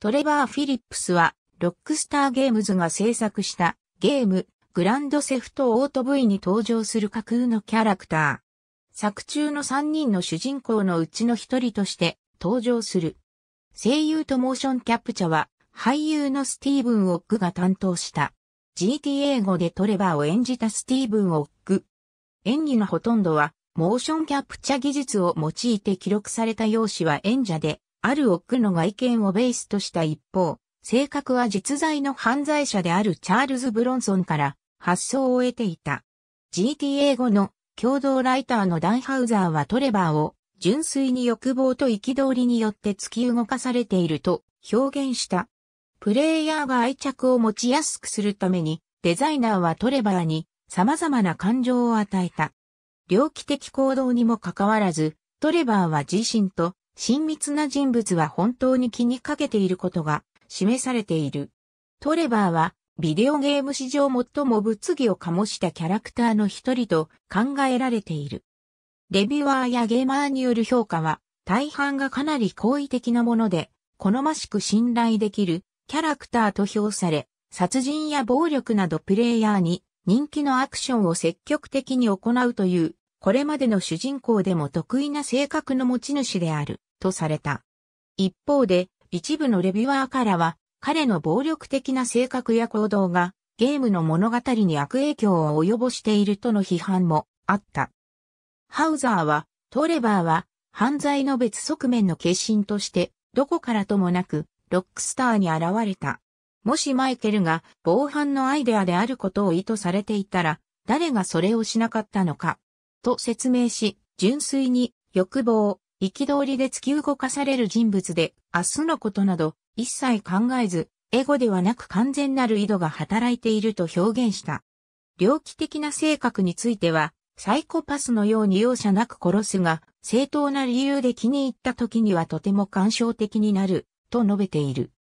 トレバー・フィリップスは、ロックスターゲームズが制作したゲーム、グランドセフトオート V に登場する架空のキャラクター。作中の3人の主人公のうちの1人として登場する。声優とモーションキャプチャは、俳優のスティーブン・オックが担当した。GTA 語でトレバーを演じたスティーブン・オック。演技のほとんどは、モーションキャプチャ技術を用いて記録された容姿は演者で、あるオックの外見をベースとした一方、性格は実在の犯罪者であるチャールズ・ブロンソンから発想を得ていた。GTA 後の共同ライターのダンハウザーはトレバーを純粋に欲望と憤りによって突き動かされていると表現した。プレイヤーが愛着を持ちやすくするためにデザイナーはトレバーに様々な感情を与えた。猟奇的行動にもかかわらず、トレバーは自身と親密な人物は本当に気にかけていることが示されている。トレバーはビデオゲーム史上最も物議を醸したキャラクターの一人と考えられている。レビュアーやゲーマーによる評価は大半がかなり好意的なもので、好ましく信頼できるキャラクターと評され、殺人や暴力などプレイヤーに人気のアクションを積極的に行うという、これまでの主人公でも得意な性格の持ち主である。とされた。一方で、一部のレビュアーからは、彼の暴力的な性格や行動が、ゲームの物語に悪影響を及ぼしているとの批判もあった。ハウザーは、トレバーは、犯罪の別側面の化身として、どこからともなく、ロックスターに現れた。もしマイケルが防犯のアイデアであることを意図されていたら、誰がそれをしなかったのか、と説明し、純粋に欲望、憤りで突き動かされる人物で、明日のことなど、一切考えず、エゴではなく完全なる井戸が働いていると表現した。猟奇的な性格については、サイコパスのように容赦なく殺すが、正当な理由で気に入った時にはとても感傷的になる、と述べている。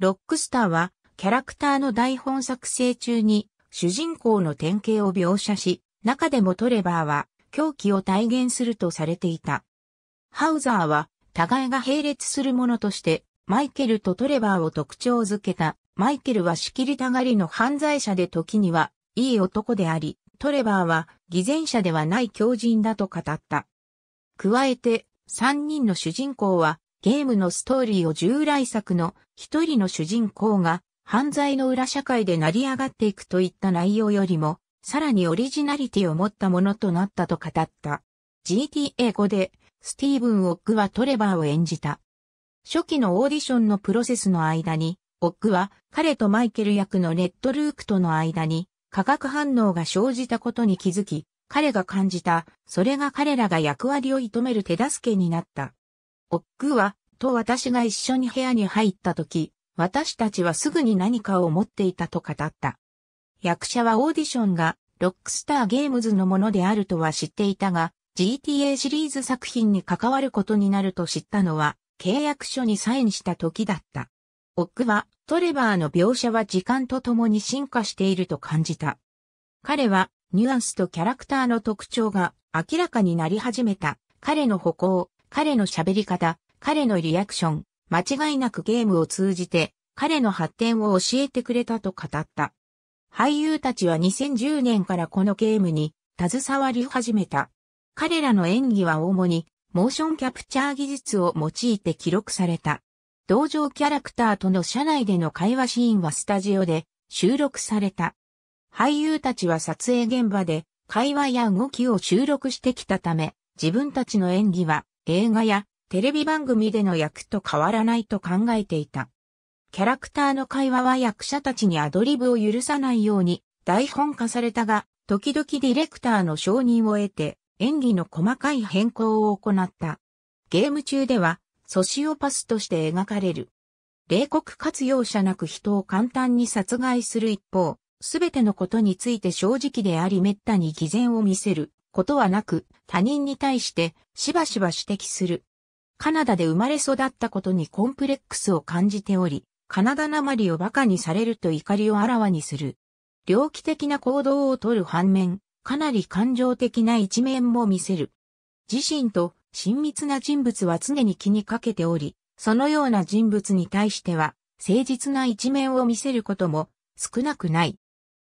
ロックスターは、キャラクターの台本作成中に、主人公の典型を描写し、中でもトレバーは、狂気を体現するとされていた。ハウザーは、互いが並列するものとして、マイケルとトレバーを特徴づけた。マイケルは仕切りたがりの犯罪者で時には、いい男であり、トレバーは偽善者ではない狂人だと語った。加えて、三人の主人公は、ゲームのストーリーを従来作の一人の主人公が犯罪の裏社会で成り上がっていくといった内容よりも、さらにオリジナリティを持ったものとなったと語った。GTA5 でスティーブン・オックはトレバーを演じた。初期のオーディションのプロセスの間に、オックは彼とマイケル役のレッドルークとの間に化学反応が生じたことに気づき、彼が感じた、それが彼らが役割を射止める手助けになった。オックは、と私が一緒に部屋に入った時、私たちはすぐに何かを持っていたと語った。役者はオーディションがロックスターゲームズのものであるとは知っていたが、GTA シリーズ作品に関わることになると知ったのは、契約書にサインした時だった。オックは、トレバーの描写は時間とともに進化していると感じた。彼は、ニュアンスとキャラクターの特徴が明らかになり始めた。彼の歩行、彼の喋り方、彼のリアクション、間違いなくゲームを通じて、彼の発展を教えてくれたと語った。俳優たちは2010年からこのゲームに携わり始めた。彼らの演技は主にモーションキャプチャー技術を用いて記録された。同情キャラクターとの社内での会話シーンはスタジオで収録された。俳優たちは撮影現場で会話や動きを収録してきたため、自分たちの演技は映画やテレビ番組での役と変わらないと考えていた。キャラクターの会話は役者たちにアドリブを許さないように台本化されたが、時々ディレクターの承認を得て演技の細かい変更を行った。ゲーム中では、ソシオパスとして描かれる。冷酷活用者なく人を簡単に殺害する一方、すべてのことについて正直であり滅多に偽善を見せることはなく、他人に対してしばしば指摘する。カナダで生まれ育ったことにコンプレックスを感じており、カナダなまりを馬鹿にされると怒りをあらわにする。猟奇的な行動をとる反面、かなり感情的な一面も見せる。自身と親密な人物は常に気にかけており、そのような人物に対しては、誠実な一面を見せることも少なくない。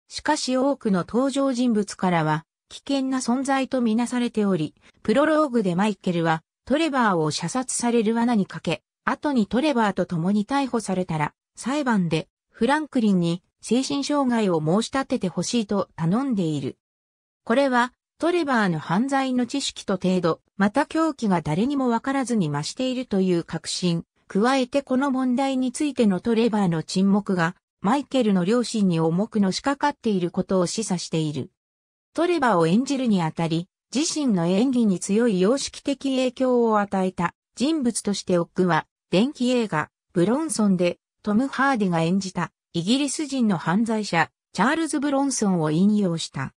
しかし多くの登場人物からは、危険な存在とみなされており、プロローグでマイケルは、トレバーを射殺される罠にかけ、後にトレバーと共に逮捕されたら、裁判で、フランクリンに精神障害を申し立ててほしいと頼んでいる。これは、トレバーの犯罪の知識と程度、また狂気が誰にもわからずに増しているという確信。加えてこの問題についてのトレバーの沈黙が、マイケルの両親に重くのしかかっていることを示唆している。トレバーを演じるにあたり、自身の演技に強い様式的影響を与えた人物としてオックは、電気映画、ブロンソンで、トム・ハーディが演じた、イギリス人の犯罪者、チャールズ・ブロンソンを引用した。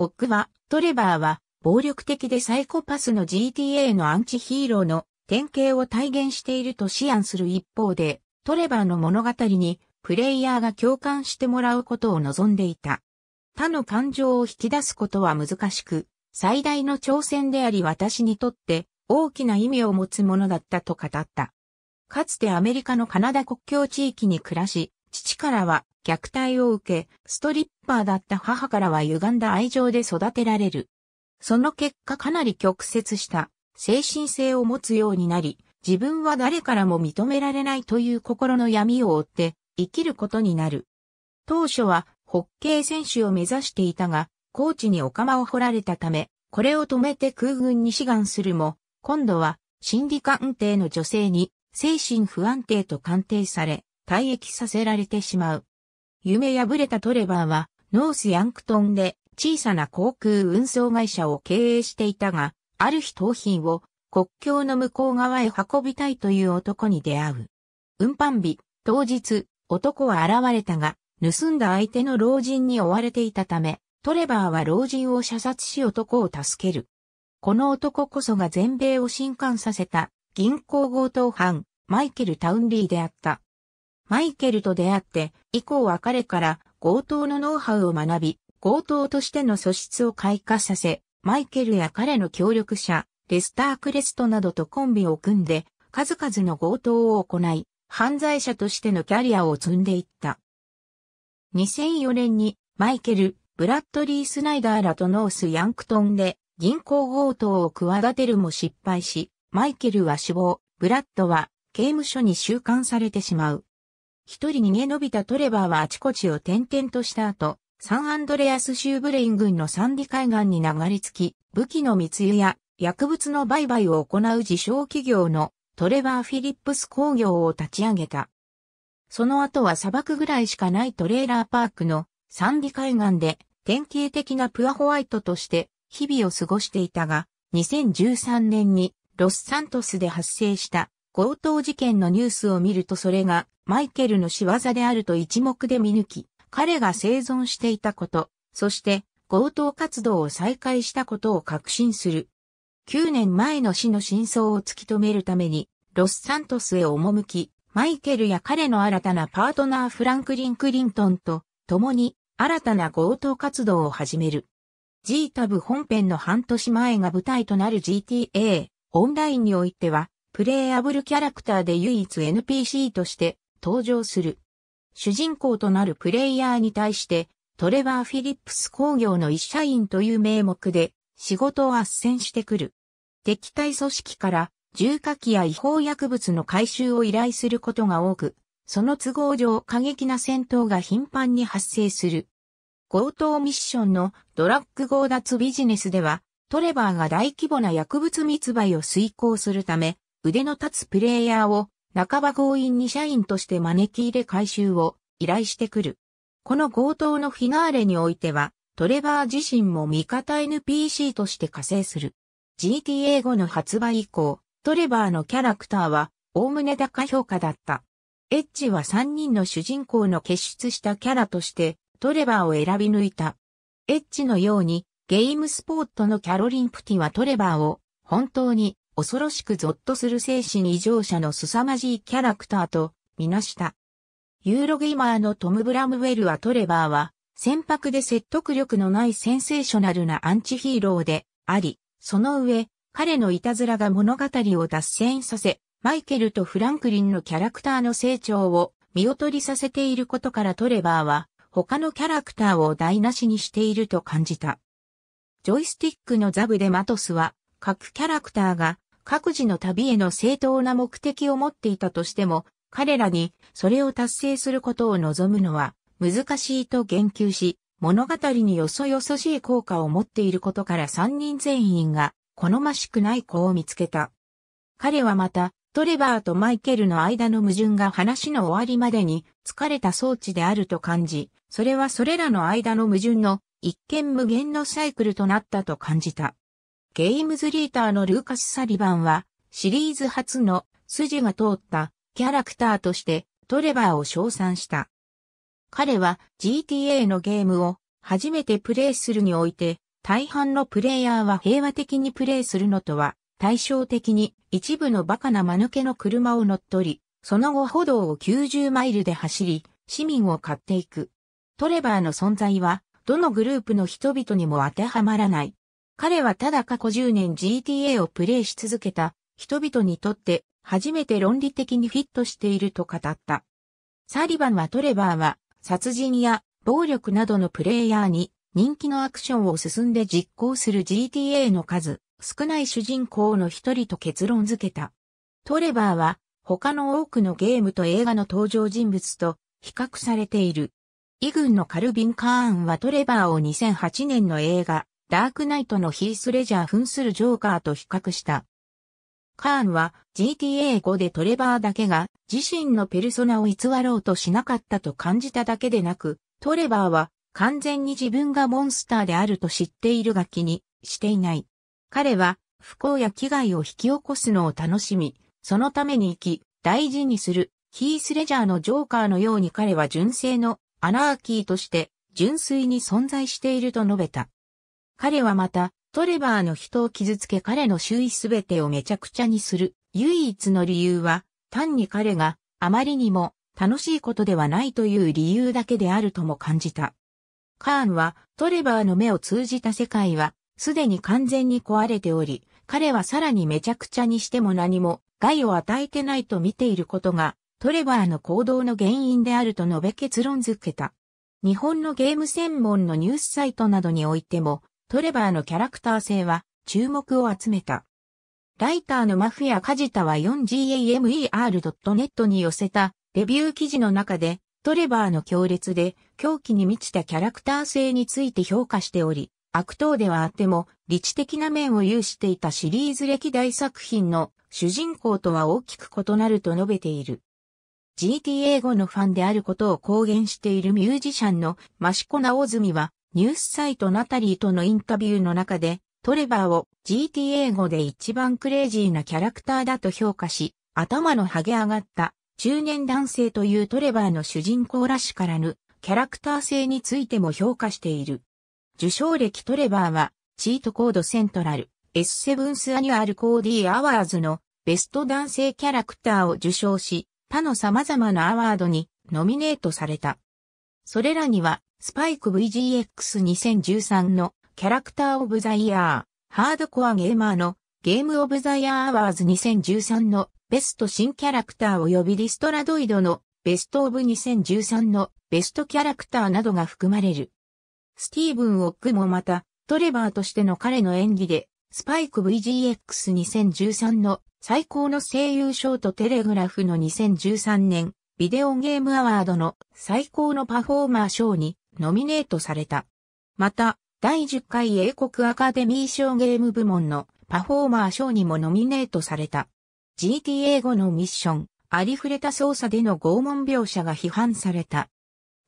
僕は、トレバーは、暴力的でサイコパスの GTA のアンチヒーローの典型を体現していると思案する一方で、トレバーの物語に、プレイヤーが共感してもらうことを望んでいた。他の感情を引き出すことは難しく、最大の挑戦であり私にとって大きな意味を持つものだったと語った。かつてアメリカのカナダ国境地域に暮らし、父からは虐待を受け、ストリッパーだった母からは歪んだ愛情で育てられる。その結果かなり曲折した精神性を持つようになり、自分は誰からも認められないという心の闇を追って生きることになる。当初はホッケー選手を目指していたが、コーチにお釜を掘られたため、これを止めて空軍に志願するも、今度は心理鑑定の女性に精神不安定と鑑定され、退役させられてしまう。夢破れたトレバーは、ノースヤンクトンで小さな航空運送会社を経営していたが、ある日盗品を国境の向こう側へ運びたいという男に出会う。運搬日、当日、男は現れたが、盗んだ相手の老人に追われていたため、トレバーは老人を射殺し男を助ける。この男こそが全米を震撼させた銀行強盗犯、マイケル・タウンリーであった。マイケルと出会って、以降は彼から強盗のノウハウを学び、強盗としての素質を開花させ、マイケルや彼の協力者、レスター・クレストなどとコンビを組んで、数々の強盗を行い、犯罪者としてのキャリアを積んでいった。2004年に、マイケル、ブラッドリー・スナイダーらとノース・ヤンクトンで、銀行強盗を企てるも失敗し、マイケルは死亡、ブラッドは刑務所に収監されてしまう。一人逃げ延びたトレバーはあちこちを転々とした後、サンアンドレアス州ブレイン軍のサンディ海岸に流れ着き、武器の密輸や薬物の売買を行う自称企業のトレバー・フィリップス工業を立ち上げた。その後は砂漠ぐらいしかないトレーラーパークのサンディ海岸で典型的なプアホワイトとして日々を過ごしていたが、2013年にロスサントスで発生した強盗事件のニュースを見るとそれがマイケルの仕業であると一目で見抜き、彼が生存していたこと、そして強盗活動を再開したことを確信する。9年前の死の真相を突き止めるために、ロスサントスへ赴き、マイケルや彼の新たなパートナーフランクリン・クリントンと共に新たな強盗活動を始める。G タブ本編の半年前が舞台となる GTA オンラインにおいては、プレイアブルキャラクターで唯一 NPC として登場する。主人公となるプレイヤーに対して、トレバー・フィリップス工業の一社員という名目で、仕事を斡旋してくる。敵対組織から重火器や違法薬物の回収を依頼することが多く、その都合上過激な戦闘が頻繁に発生する。強盗ミッションのドラッグ強奪ビジネスでは、トレバーが大規模な薬物密売を遂行するため、腕の立つプレイヤーを半ば強引に社員として招き入れ回収を依頼してくる。この強盗のフィナーレにおいては、トレバー自身も味方 NPC として加勢する。GTA 後の発売以降、トレバーのキャラクターは、おおむね高評価だった。エッジは3人の主人公の結出したキャラとして、トレバーを選び抜いた。エッジのように、ゲームスポットのキャロリン・プティはトレバーを、本当に恐ろしくゾッとする精神異常者の凄まじいキャラクターと、みなした。ユーロゲーマーのトム・ブラムウェルはトレバーは、船舶で説得力のないセンセーショナルなアンチヒーローであり、その上、彼のいたずらが物語を脱線させ、マイケルとフランクリンのキャラクターの成長を見劣りさせていることからトレバーは、他のキャラクターを台無しにしていると感じた。ジョイスティックのザブでマトスは、各キャラクターが各自の旅への正当な目的を持っていたとしても、彼らにそれを達成することを望むのは難しいと言及し、物語によそよそしい効果を持っていることから3人全員が好ましくない子を見つけた。彼はまた、トレバーとマイケルの間の矛盾が話の終わりまでに疲れた装置であると感じ、それはそれらの間の矛盾の一見無限のサイクルとなったと感じた。ゲームズリーターのルーカス・サリバンは、シリーズ初の筋が通ったキャラクターとしてトレバーを称賛した。彼は GTA のゲームを初めてプレイするにおいて、大半のプレイヤーは平和的にプレイするのとは対照的に一部のバカな間抜けの車を乗っ取り、その後歩道を90マイルで走り、市民を買っていく。トレバーの存在は、どのグループの人々にも当てはまらない。彼はただ過去10年 GTA をプレイし続けた人々にとって初めて論理的にフィットしていると語った。サリバンはトレバーは殺人や暴力などのプレイヤーに人気のアクションを進んで実行する GTA の数少ない主人公の一人と結論付けた。トレバーは他の多くのゲームと映画の登場人物と比較されている。イグンのカルビン・カーンはトレバーを2008年の映画、ダークナイトのヒースレジャー扮するジョーカーと比較した。カーンは GTA5 でトレバーだけが自身のペルソナを偽ろうとしなかったと感じただけでなく、トレバーは完全に自分がモンスターであると知っているが気にしていない。彼は不幸や危害を引き起こすのを楽しみ、そのために生き、大事にする、ヒースレジャーのジョーカーのように彼は純正のアナーキーとして純粋に存在していると述べた。彼はまた、トレバーの人を傷つけ彼の周囲すべてをめちゃくちゃにする。唯一の理由は、単に彼があまりにも楽しいことではないという理由だけであるとも感じた。カーンはトレバーの目を通じた世界はすでに完全に壊れており、彼はさらにめちゃくちゃにしても何も害を与えてないと見ていることがトレバーの行動の原因であると述べ結論づけた。日本のゲーム専門のニュースサイトなどにおいてもトレバーのキャラクター性は注目を集めた。ライターのマフやジタは 4gamer.net に寄せたレビュー記事の中で、トレバーの強烈で狂気に満ちたキャラクター性について評価しており、悪党ではあっても、理知的な面を有していたシリーズ歴代作品の主人公とは大きく異なると述べている。GTA 後のファンであることを公言しているミュージシャンのマシコナオズミは、ニュースサイトナタリーとのインタビューの中で、トレバーを GTA 語で一番クレイジーなキャラクターだと評価し、頭のハゲ上がった中年男性というトレバーの主人公らしからぬキャラクター性についても評価している。受賞歴トレバーは、チートコードセントラル S7th アニュアルコーディアワーズのベスト男性キャラクターを受賞し、他の様々なアワードにノミネートされた。それらにはスパイク VGX2013 のキャラクターオブザイヤー、ハードコアゲーマーのゲームオブザイヤーアワーズ2013のベスト新キャラクター及びリストラドイドのベストオブ2013のベストキャラクターなどが含まれる。スティーブン・オックもまた、トレバーとしての彼の演技で、スパイク VGX2013 の最高の声優賞とテレグラフの2013年ビデオゲームアワードの最高のパフォーマー賞にノミネートされた。また、第10回英国アカデミー賞ゲーム部門のパフォーマー賞にもノミネートされた。GTA 後のミッション、ありふれた操作での拷問描写が批判された。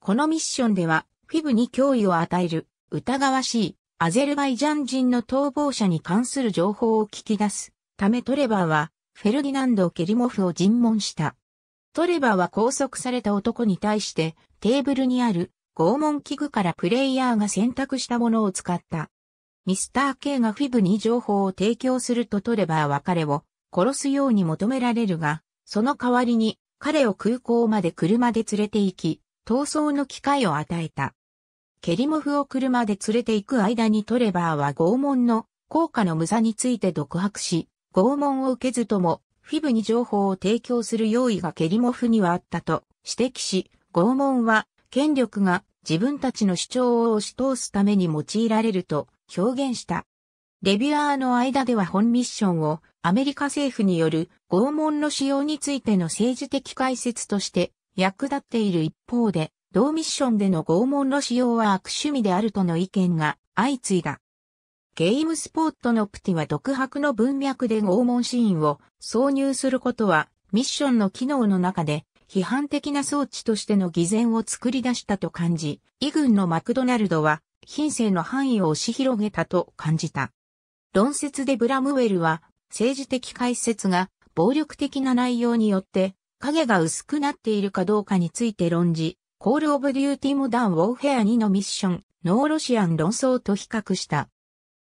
このミッションでは、フィブに脅威を与える、疑わしい、アゼルバイジャン人の逃亡者に関する情報を聞き出すためトレバーは、フェルディナンド・ケリモフを尋問した。トレバーは拘束された男に対して、テーブルにある拷問器具からプレイヤーが選択したものを使った。ミスター K がフィブに情報を提供するとトレバーは彼を殺すように求められるが、その代わりに彼を空港まで車で連れて行き、逃走の機会を与えた。ケリモフを車で連れて行く間にトレバーは拷問の効果の無駄について独白し、拷問を受けずとも、フィブに情報を提供する用意がケリモフにはあったと指摘し、拷問は権力が自分たちの主張を押し通すために用いられると表現した。レビュアーの間では本ミッションをアメリカ政府による拷問の使用についての政治的解説として役立っている一方で、同ミッションでの拷問の使用は悪趣味であるとの意見が相次いだ。ゲームスポットのプティは独白の文脈で拷問シーンを挿入することはミッションの機能の中で批判的な装置としての偽善を作り出したと感じ、イ軍のマクドナルドは、品性の範囲を押し広げたと感じた。論説でブラムウェルは、政治的解説が暴力的な内容によって影が薄くなっているかどうかについて論じ、コールオブデューティモダンウォーフェア2のミッション、ノーロシアン論争と比較した。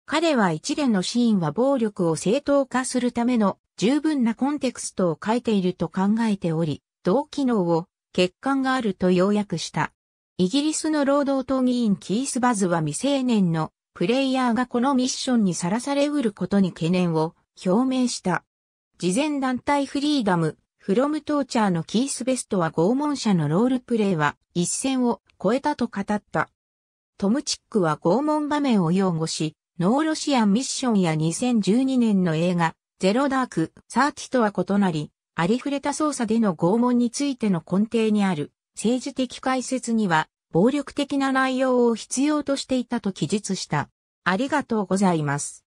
彼は一連のシーンは暴力を正当化するための十分なコンテクストを書いていると考えており、同機能を欠陥があると要約した。イギリスの労働党議員キース・バズは未成年のプレイヤーがこのミッションにさらされうることに懸念を表明した。事前団体フリーダム、フロムトーチャーのキースベストは拷問者のロールプレイは一線を超えたと語った。トムチックは拷問場面を擁護し、ノーロシアンミッションや2012年の映画、ゼロダーク、サーティとは異なり、ありふれた捜査での拷問についての根底にある政治的解説には暴力的な内容を必要としていたと記述した。ありがとうございます。